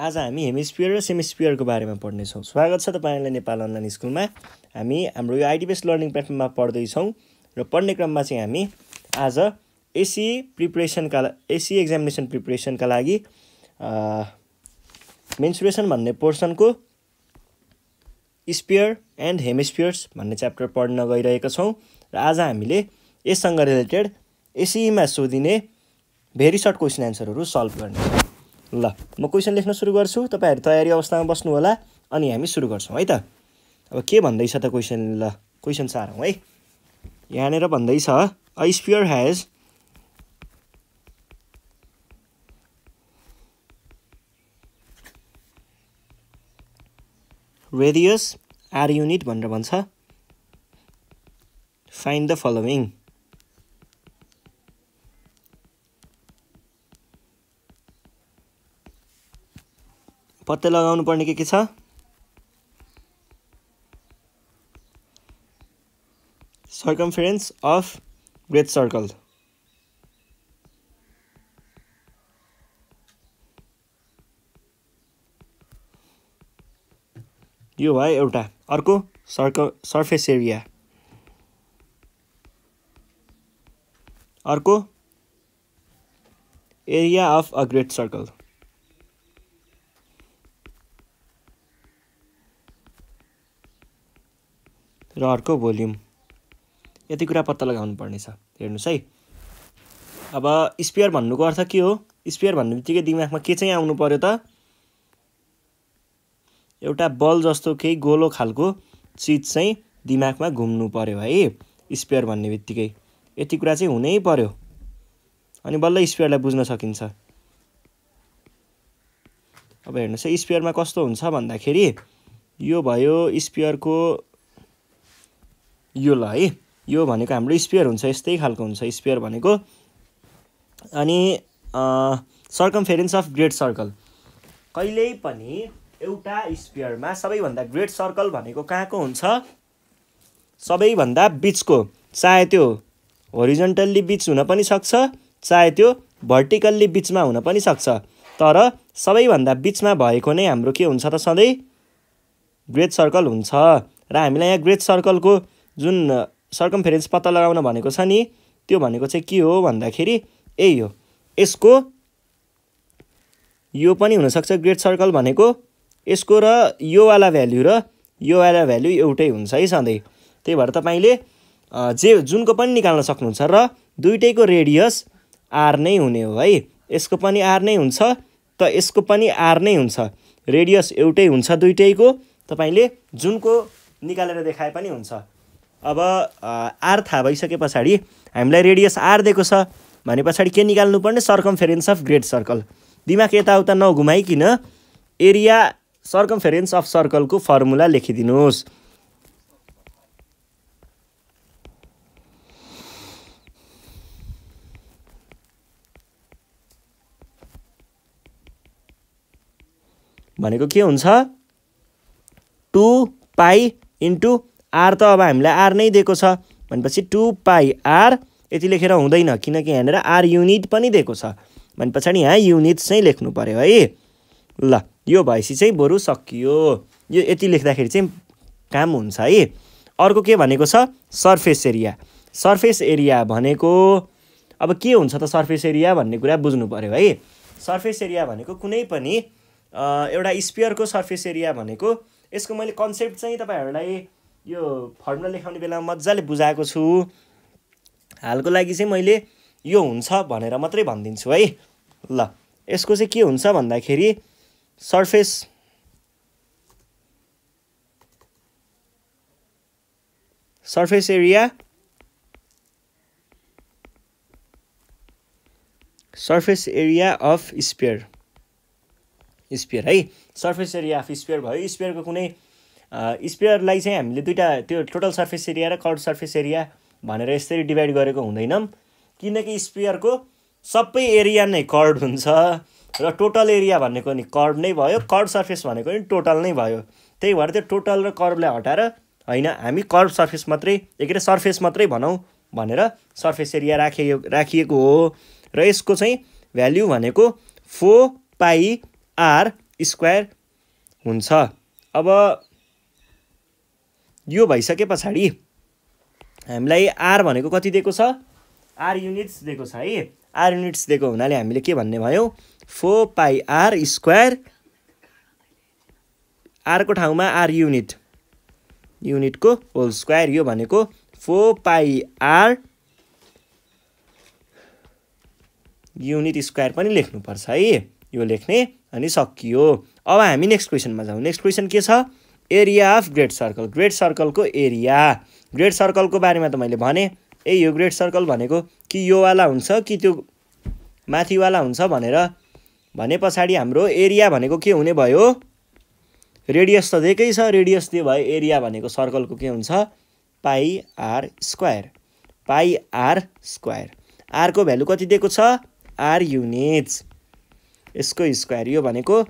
आज हामी हेमिस्पियर र सेमिस्पियरको बारेमा पढ्नेछौँ स्वागत छ तपाईँलाई नेपाल अनलाइन स्कुलमा हामी हाम्रो यो आइडी बेस्ड लर्निङ प्लेटफर्ममा पढ्दैछौँ र पढ्ने क्रममा चाहिँ हामी आज एसी प्रिपरेसनका एसी एक्जामिनेसन प्रिपरेसनका लागि मेन्सुरेसन भन्ने पोर्सनको स्पियर एन्ड हेमिस्पियर्स भन्ने च्याप्टर पढ्न गइरहेका छौँ र आज हामीले यससँग रिलेटेड एसीमा e सोधिने भेरी सर्ट क्वेसन एन्सरहरू सल्भ गर्ने ल म क्वेसन लेख्न सुरु गर्छु तपाईँहरू तयारी अवस्थामा बस्नु होला अनि हामी सुरु गर्छौँ है त अब के भन्दैछ त क्वेसन ल क्वेसन सारौँ है यहाँनिर भन्दैछ a sphere has radius r unit भनेर भन्छ फाइन्ड द फलोइङ पत्ते लगाउनु पर्ने के के छ सर्कमफेरेन्स अफ ग्रेट सर्कल यो भयो एउटा अर्को सर्क सर्फेस एरिया अर्को area of a great circle र अर्को भोल्युम यति कुरा पत्ता लगाउनु पर्नेछ हेर्नुहोस् है अब स्पियर भन्नुको अर्थ के हो स्पियर भन्ने बित्तिकै दिमागमा के चाहिँ आउनु पऱ्यो त एउटा बल जस्तो केही गोलो खालको चिज चाहिँ दिमागमा घुम्नु पऱ्यो है स्पियर भन्ने बित्तिकै यति कुरा चाहिँ हुनै पर्यो अनि बल्ल स्पियरलाई बुझ्न सकिन्छ अब हेर्नुहोस् है स्पेयरमा कस्तो हुन्छ भन्दाखेरि यो भयो स्पियरको यो ल है यो भनेको हाम्रो स्पियर हुन्छ यस्तै खालको हुन्छ स्पियर भनेको अनि circumference of great circle कहिल्यै पनि एउटा स्पियरमा सबैभन्दा ग्रेट सर्कल भनेको कहाँको हुन्छ सबैभन्दा बिचको चाहे त्यो होरिजेन्टल्ली बिच हुन पनि सक्छ चाहे त्यो भर्टिकल्ली बिचमा हुन पनि सक्छ तर सबैभन्दा बिचमा भएको नै हाम्रो के हुन्छ त सधैँ ग्रेट सर्कल हुन्छ र हामीलाई यहाँ ग्रेट सर्कलको जुन सर्कमफेरेन्स पत्ता लगाउन भनेको छ नि त्यो भनेको चाहिँ के हो भन्दाखेरि यही हो यसको यो पनि हुनसक्छ ग्रेट सर्कल भनेको यसको र योवाला भ्याल्यु र योवाला भ्याल्यु एउटै हुन्छ है सधैँ त्यही भएर तपाईँले जे जुनको पनि निकाल्न सक्नुहुन्छ र दुइटैको रेडियस आर नै हुने हो है यसको पनि आर नै हुन्छ त यसको पनि आर नै हुन्छ रेडियस एउटै हुन्छ दुइटैको तपाईँले जुनको निकालेर देखाए पनि हुन्छ अब आर थाहा भइसके पछाडि हामीलाई रेडियस आर दिएको छ भने पछाडि के निकाल्नुपर्ने सर्कमफेरेन्स अफ ग्रेट सर्कल दिमाग यताउता नघुमाइकन एरिया सर्कमफेरेन्स अफ सर्कलको फर्मुला लेखिदिनुहोस् भनेको के हुन्छ टु पाई इन्टु आर त अब हामीलाई आर नै दिएको छ भनेपछि टु पाई आर यति लेखेर हुँदैन किनकि यहाँनिर आर युनिट पनि दिएको छ भने पछाडि यहाँ युनिट चाहिँ लेख्नु पऱ्यो है ल यो भएपछि चाहिँ बरु सकियो यो यति लेख्दाखेरि चाहिँ काम हुन्छ है अर्को के भनेको छ सर्फेस एरिया सर्फेस एरिया भनेको अब के हुन्छ त सर्फेस एरिया भन्ने कुरा बुझ्नु पऱ्यो है सर्फेस एरिया भनेको कुनै पनि एउटा स्पियरको सर्फेस एरिया भनेको यसको मैले कन्सेप्ट चाहिँ तपाईँहरूलाई यो फर्मुला लेखाउने बेलामा मजाले बुझाएको छु हालको लागि चाहिँ मैले यो हुन्छ भनेर मात्रै भनिदिन्छु है ल यसको चाहिँ के हुन्छ भन्दाखेरि surface surface area surface area of sphere sphere है सर्फेस एरिया अफ स्पियर भयो स्पियरको कुनै स्पेयरलाई चाहिँ हामीले दुइटा त्यो टोटल सर्फेस एरिया र कर्ड सर्फेस एरिया भनेर यसरी डिभाइड गरेको हुँदैनौँ किनकि स्पेयरको सबै एरिया नै कर्ड हुन्छ र टोटल एरिया भनेको नि कर्ड नै भयो कर्ड सर्फेस भनेको नि टोटल नै भयो त्यही भएर त्यो टोटल र कर्बलाई हटाएर होइन हामी कर्ब सर्फेस मात्रै एक सर्फेस मात्रै भनौँ भनेर सर्फेस एरिया राखियो राखिएको हो र यसको चाहिँ भ्याल्यु भनेको फोर पाई आर स्क्वायर हुन्छ अब यो भइसके पछाडि हामीलाई आर भनेको कति दिएको छ आर युनिट्स दिएको छ है आर युनिट्स दिएको हुनाले हामीले के भन्ने भयौँ फोर पाइ आर स्क्वायर आरको ठाउँमा आर युनिट युनिटको होल स्क्वायर यो भनेको four pi are unit square पनि लेख्नुपर्छ है यो लेख्ने अनि सकियो अब हामी नेक्स्ट क्वेसनमा जाउँ नेक्स्ट क्वेसन के छ area of great circle great सर्कलको एरिया ग्रेट सर्कलको बारेमा त मैले भने ए यो ग्रेट सर्कल भनेको कि योवाला हुन्छ कि त्यो माथिवाला हुन्छ भनेर भने पछाडि हाम्रो एरिया भनेको के हुने भयो रेडियस त दिएकै छ रेडियस दियो भयो एरिया भनेको सर्कलको के हुन्छ pi r square pi r square आरको भ्यालु कति दिएको छ आर युनिट्स यसको स्क्वायर यो भनेको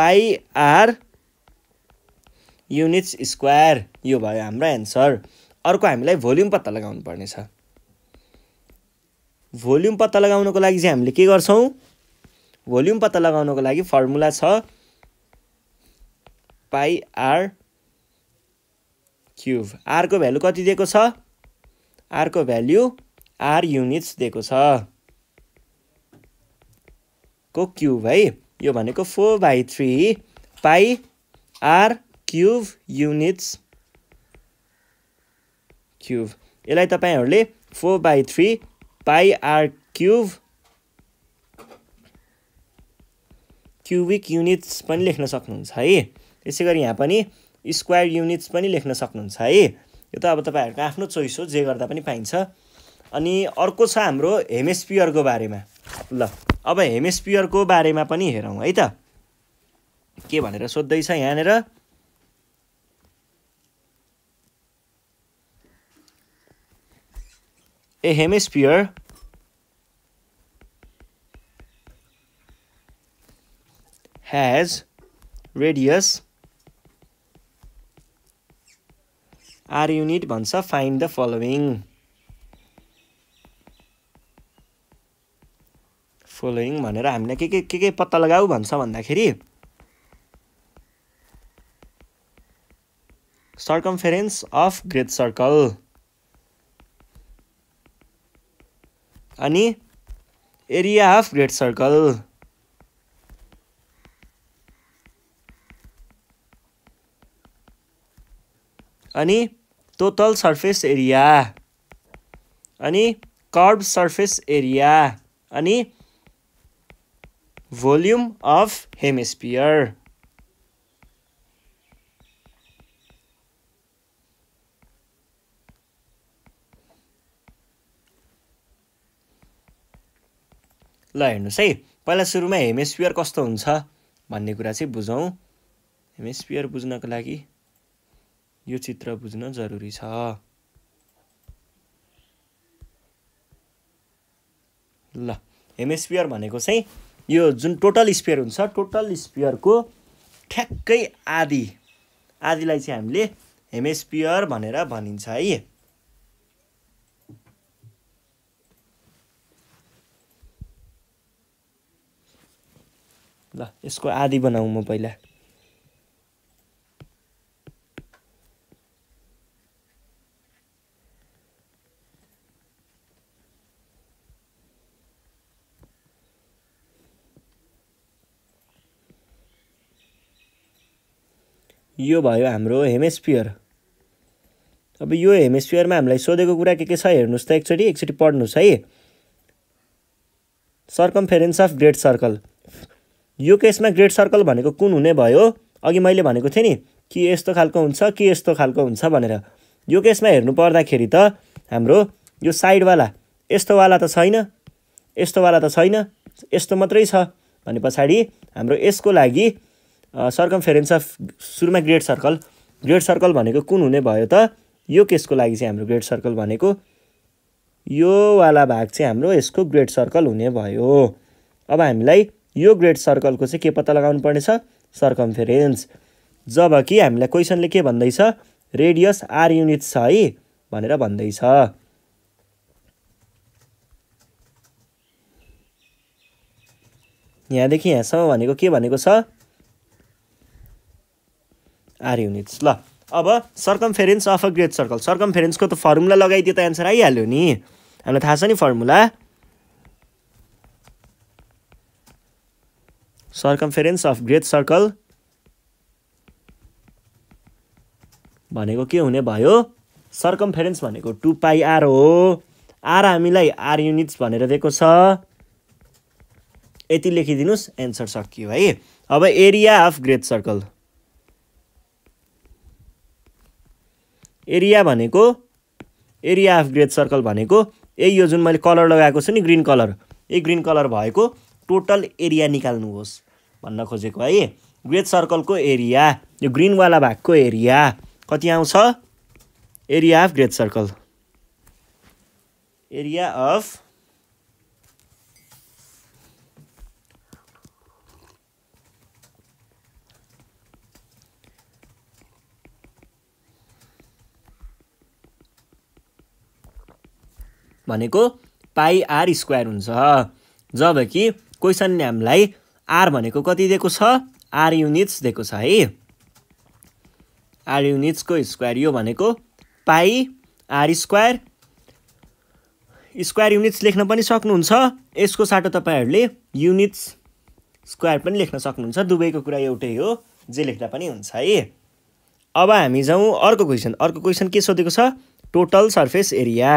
पाई आर युनिट्स स्क्वायर यो भयो हाम्रो एन्सर अर्को हामीलाई भोल्युम पत्ता लगाउनु पर्नेछ भोल्युम पत्ता लगाउनको लागि चाहिँ हामीले के गर्छौँ भोल्युम पत्ता लगाउनको लागि फर्मुला छ पाई आर क्युब आरको भ्यालु कति दिएको छ आरको भ्याल्यु आर युनिट्स दिएको छ को क्युब है यो भनेको four by three pi r cube units cube यसलाई तपाईँहरूले four by three pi r cube cubic units पनि लेख्न सक्नुहुन्छ है त्यसै गरी यहाँ पनि स्क्वायर युनिट्स पनि लेख्न सक्नुहुन्छ है यो त अब तपाईँहरूको आफ्नो चोइस हो जे गर्दा पनि पाइन्छ अनि अर्को छ हाम्रो हेमेस्पियरको बारेमा ल अब हेमेस्पियरको बारेमा पनि हेरौँ है त के भनेर सोद्धैछ यहाँनिर a hemisphere has radius r unit भन्छ फाइन्ड द फलोइङ फलोइङ भनेर हामीलाई के के के के पत्ता लगाऊ भन्छ भन्दाखेरि सर्कमफेरेन्स अफ ग्रेट सर्कल अनि एरिया अफ ग्रेट सर्कल अनि टोटल सर्फेस एरिया अनि सर्फेस एरिया अनि अफ हेमिस्पियर ल हेर्नुहोस् है पहिला सुरुमा हेमेस्पियर कस्तो हुन्छ भन्ने कुरा चाहिँ बुझौँ हेमेस्पियर बुझ्नको लागि यो चित्र बुझ्न जरुरी छ ल हेमेस्पियर भनेको चाहिँ यो जुन टोटल स्पियर हुन्छ टोटल स्पियरको ठ्याक्कै आधी आधीलाई चाहिँ हामीले हेमेस्पियर भनेर भनिन्छ है ल यसको आधी बनाऊ म पहिला यो भयो हाम्रो हेमेस्फियर अब यो हेमेस्फियरमा हामीलाई सोधेको कुरा के के छ हेर्नुहोस् त एकचोटि एकचोटि पढ्नुहोस् है सर्कम्फेरेन्स अफ ग्रेट सर्कल यो केसमा ग्रेट सर्कल भनेको कुन हुने भयो अघि मैले भनेको थिएँ नि कि यस्तो खालको हुन्छ कि यस्तो खालको हुन्छ भनेर यो केसमा हेर्नु पर्दाखेरि त हाम्रो यो साइडवाला यस्तोवाला त छैन यस्तोवाला त छैन यस्तो मात्रै छ भने पछाडि हाम्रो यसको लागि सर्कमफेरेन्स अफ सुरुमा ग्रेट सर्कल ग्रेट सर्कल भनेको कुन हुने भयो त यो केसको लागि चाहिँ हाम्रो ग्रेट सर्कल भनेको योवाला भाग चाहिँ हाम्रो यसको ग्रेट सर्कल हुने भयो अब हामीलाई यो ग्रेट सर्कलको चाहिँ के पत्ता लगाउनु पर्नेछ सर्कमफेरेन्स कि हामीलाई क्वेसनले के भन्दैछ रेडियस आर युनिट छ है भनेर भन्दैछ यहाँदेखि यहाँसम्म भनेको के भनेको छ आर युनिट्स ल अब circumference of a great circle सर्कमफेरेन्सको त फर्मुला लगाइदियो त एन्सर आइहाल्यो नि हामीलाई थाहा छ नि formula circumference of great circle भनेको के हुने भयो सर्कम्फेरेन्स भनेको टु पाई आर हो आर हामीलाई आर युनिट्स भनेर दिएको छ यति लेखिदिनुहोस् एन्सर सकियो है अब area of great circle area भनेको एरिया अफ ग्रेट सर्कल भनेको यही यो जुन मैले कलर लगाएको छु नि ग्रिन कलर यही ग्रिन कलर भएको टोटल एरिया निकाल्नुहोस् भन्न खोजेको है ग्रेट सर्कलको एरिया यो ग्रिनवाला भागको एरिया कति आउँछ area of great circle area of भनेको पाई आर स्क्वायर हुन्छ जबकि क्वेसनले हामीलाई आर भनेको कति दिएको छ आर युनिट्स दिएको छ है आर युनिट्सको स्क्वायर यो भनेको pi r square square units लेख्न पनि सक्नुहुन्छ यसको साटो तपाईँहरूले युनिट्स स्क्वायर पनि लेख्न सक्नुहुन्छ दुवैको कुरा एउटै हो जे लेख्दा पनि हुन्छ है अब हामी जाउँ अर्को क्वेसन अर्को क्वेसन के सोधेको छ total surface area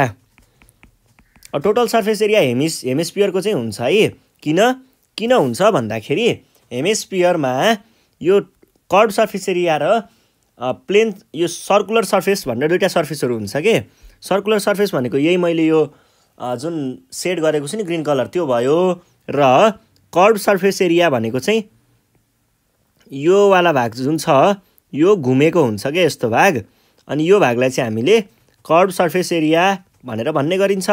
total surface area हेमिस हेमिस्पियरको चाहिँ हुन्छ है किन किन हुन्छ भन्दाखेरि हेमेस्पियरमा यो कर्ड सर्फेस एरिया र प्लेन यो सर्कुलर सर्फेस भनेर दुइटा सर्फेसहरू हुन्छ कि सर्कुलर सर्फेस भनेको यही मैले यो जुन सेड गरेको छु नि ग्रिन कलर त्यो भयो र कर्ड सर्फेस एरिया भनेको चाहिँ योवाला भाग जुन छ यो घुमेको हुन्छ क्या यस्तो भाग अनि यो भागलाई चाहिँ हामीले कर्ड सर्फेस एरिया भनेर भन्ने गरिन्छ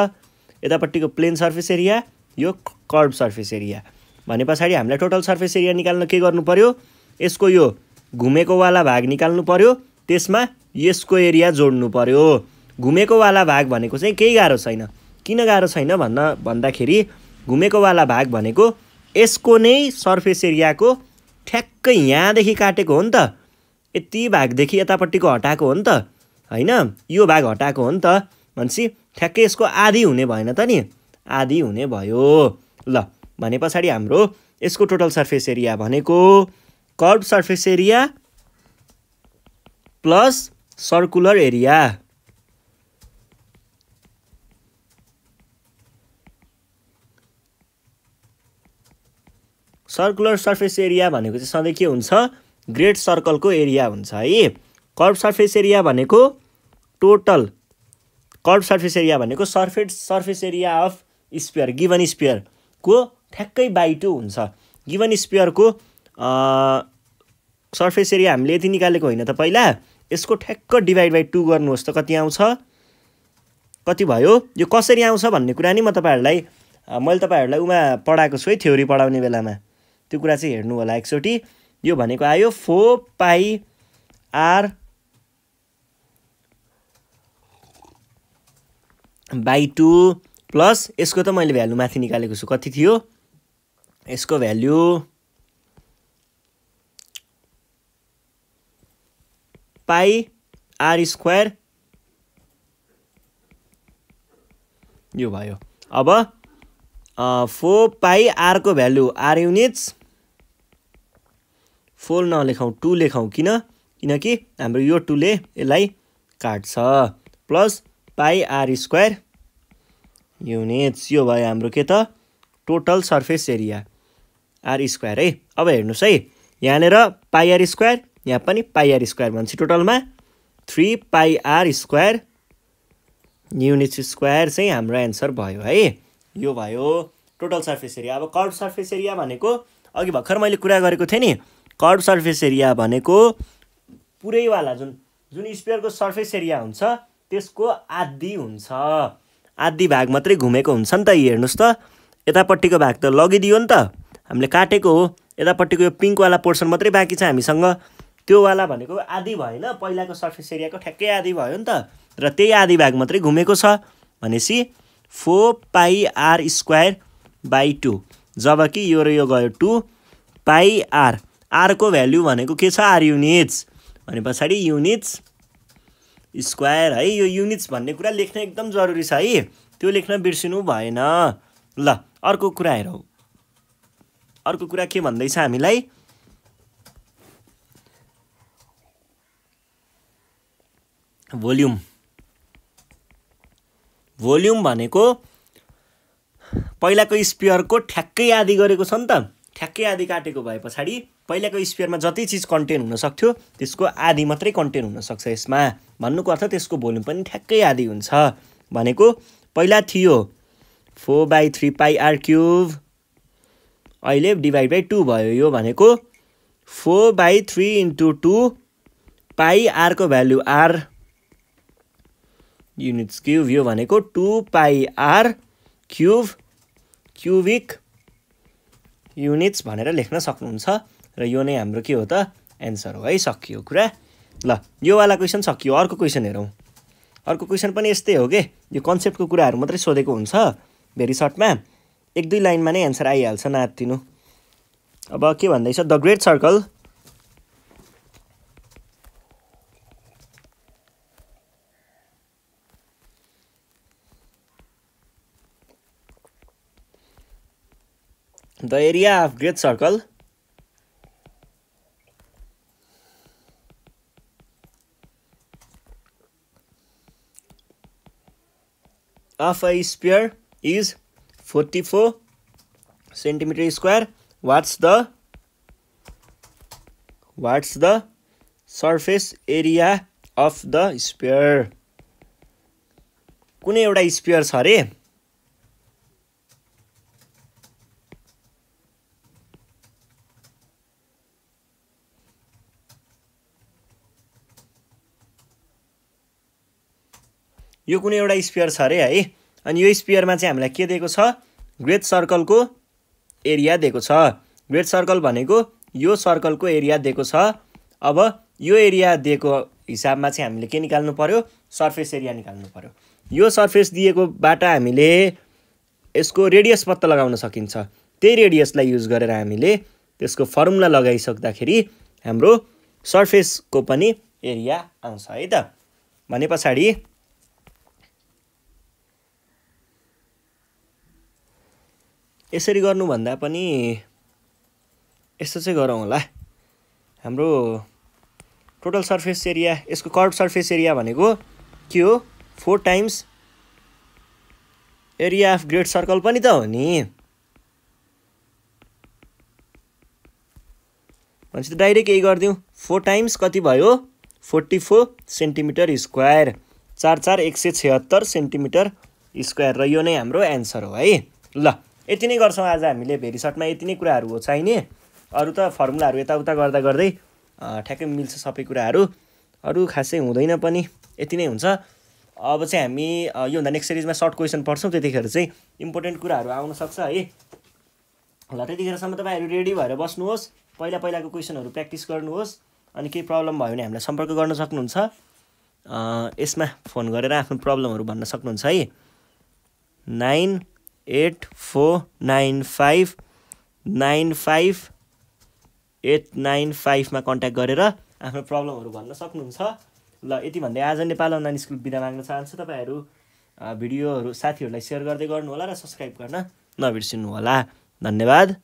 यतापट्टिको प्लेन सर्फेस एरिया यो कर्ड सर्फेस एरिया भने पछाडि हामीलाई टोटल सर्फेस एरिया निकाल्न के गर्नु पऱ्यो यसको यो घुमेकोवाला भाग निकाल्नु पऱ्यो त्यसमा यसको एरिया जोड्नु पऱ्यो घुमेकोवाला भाग भनेको चाहिँ केही गाह्रो छैन किन गाह्रो छैन भन्न भन्दाखेरि घुमेकोवाला भाग भनेको यसको नै सर्फेस एरियाको ठ्याक्कै यहाँदेखि काटेको हो नि त यति भागदेखि यतापट्टिको हटाएको हो नि त होइन यो भाग हटाएको हो नि त भनेपछि ठ्याक्कै यसको आधी हुने भएन त नि आधी हुने भयो ल भने पछाडि हाम्रो यसको टोटल सर्फेस एरिया भनेको curve surface area plus circular area circular surface area भनेको चाहिँ सधैँ के हुन्छ ग्रेट सर्कलको एरिया हुन्छ है कर्भ सर्फेस एरिया भनेको टोटल कर्भ सर्फेस एरिया भनेको surface surface area of sphere given स्पियरको ठ्याक्कै बाई टू हुन्छ गिभन स्पियरको सर्फेस एरिया हामीले यति निकालेको होइन त पहिला यसको ठ्याक्क डिभाइड बाई टू गर्नुहोस् त कति आउँछ कति भयो यो कसरी आउँछ भन्ने कुरा नि म तपाईँहरूलाई मैले तपाईँहरूलाई उमा पढाएको छु है थ्योरी पढाउने बेलामा त्यो कुरा चाहिँ हेर्नु होला एकचोटि यो भनेको आयो four pi r by two plus यसको त मैले भ्यालु माथि निकालेको छु कति थियो यसको भ्याल्यु पाई आर स्क्वायर यो भयो अब फोर पाई आरको भ्यालु आर युनिट्स फोर नलेखाउँ टू लेखाउँ किन किनकि हाम्रो यो टूले यसलाई काट्छ plus pi r square units यो भयो हाम्रो के त total surface area r square है अब हेर्नुहोस् है यहाँनिर पाइआर स्क्वायर यहाँ पनि पाइआर स्क्वायर भन्छ टोटलमा three pi r square unit square चाहिँ हाम्रो एन्सर भयो है यो भयो टोटल सर्फेस एरिया अब कर्ड सर्फेस एरिया भनेको अघि भर्खर मैले कुरा गरेको थिएँ नि कर्ड सर्फेस एरिया भनेको पुरैवाला जुन जुन स्पेयरको सर्फेस एरिया हुन्छ त्यसको आधी हुन्छ आधी भाग मात्रै घुमेको हुन्छ नि त हेर्नुहोस् त यतापट्टिको भाग त लगिदियो नि त हामीले काटेको हो यतापट्टिको यो पिङ्कवाला पोर्सन मात्रै बाँकी छ हामीसँग त्योवाला भनेको आधी भएन पहिलाको सर्फेस एरियाको ठ्याक्कै आधी भयो नि त र त्यही आधी भाग मात्रै घुमेको छ भनेपछि four pi r square by two जब कि यो र यो गयो टू पाइ आर आरको भ्याल्यु भनेको के छ आर युनिट्स भने पछाडि युनिट्स स्क्वायर है यो युनिट्स भन्ने कुरा लेख्न एकदम जरुरी छ है त्यो लेख्न बिर्सिनु भएन ल अर्को कुरा हेरौँ अर्को कुरा के भन्दैछ हामीलाई भोल्युम भोल्युम भनेको पहिलाको स्पियरको ठ्याक्कै आदि गरेको छ नि त ठ्याक्कै आदि काटेको भए पछाडि पहिलाको स्पियरमा जति चिज कन्टेन हुनसक्थ्यो त्यसको आदि मात्रै कन्टेन हुनसक्छ यसमा भन्नुको अर्थ त्यसको भोल्युम पनि ठ्याक्कै आदि हुन्छ भनेको पहिला थियो four by three pi r cube अहिले डिभाइड बाई टू भयो यो भनेको four by three into two pi आरको भ्यालु आर युनिट्स क्युब यो भनेको two pi r cube cubic units भनेर लेख्न सक्नुहुन्छ र यो नै हाम्रो के हो त एन्सर हो है सकियो कुरा ल योवाला क्वेसन सकियो अर्को क्वेसन हेरौँ अर्को क्वेसन पनि यस्तै हो कि यो कन्सेप्टको कुराहरू मात्रै सोधेको हुन्छ भेरी सर्टमा एक दुई लाइनमा नै एन्सर आइहाल्छ नातिनु अब के भन्दैछ the great circle the area of great circle of a sphere is forty four centimetre square what's the what's the surface area of the sphere कुनै एउटा स्पियर छ अरे यो कुनै एउटा स्पियर छ अरे है अनि यो स्पियरमा चाहिँ हामीलाई के दिएको छ ग्रेट सर्कलको एरिया दिएको छ ग्रेट सर्कल भनेको यो सर्कलको एरिया दिएको छ अब यो एरिया दिएको हिसाबमा चाहिँ हामीले के निकाल्नु पऱ्यो सर्फेस एरिया निकाल्नु पऱ्यो यो सर्फेस दिएकोबाट हामीले यसको रेडियस पत्ता लगाउन सकिन्छ त्यही रेडियसलाई युज गरेर हामीले त्यसको फर्मुला लगाइसक्दाखेरि हाम्रो सर्फेसको पनि एरिया आउँछ है त भने पछाडि यसरी गर्नुभन्दा पनि यस्तो चाहिँ गरौँ होला हाम्रो टोटल सर्फेस एरिया यसको कर्ड सर्फेस एरिया भनेको के हो four times area of great circle पनि त हो नि भनेपछि त डाइरेक्ट यही गरिदिउँ फोर टाइम्स कति भयो फोर्टी फोर सेन्टिमिटर स्क्वायर चार चार एक सय छत्तर सेन्टिमिटर स्क्वायर र यो नै हाम्रो एन्सर हो है ल यति नै गर्छौँ आज हामीले भेरी सर्टमा यति नै कुराहरू हो चाहिने अरू त फर्मुलाहरू यताउता गर्दा गर्दै ठ्याक्कै मिल्छ सबै कुराहरू अरू खासै हुँदैन पनि यति नै हुन्छ अब चाहिँ हामी योभन्दा नेक्स्ट सिरिजमा सर्ट क्वेसन पढ्छौँ त्यतिखेर चाहिँ इम्पोर्टेन्ट कुराहरू आउनसक्छ है ल त्यतिखेरसम्म तपाईँहरू रेडी भएर बस्नुहोस् पहिला पहिलाको क्वेसनहरू प्र्याक्टिस गर्नुहोस् अनि केही प्रब्लम भयो भने हामीलाई सम्पर्क गर्न सक्नुहुन्छ यसमा फोन गरेर आफ्नो प्रब्लमहरू भन्न सक्नुहुन्छ है nine eight four nine five nine five eight nine फाइभमा कन्ट्याक्ट गरेर आफ्नो प्रब्लमहरू भन्न सक्नुहुन्छ ल यति भन्दै आज नेपाल अनलाइन स्कुल बिदा माग्न चाहन्छु तपाईँहरू भिडियोहरू साथीहरूलाई सेयर गर्दै गर्नुहोला र सब्सक्राइब गर्न नबिर्सिनु होला धन्यवाद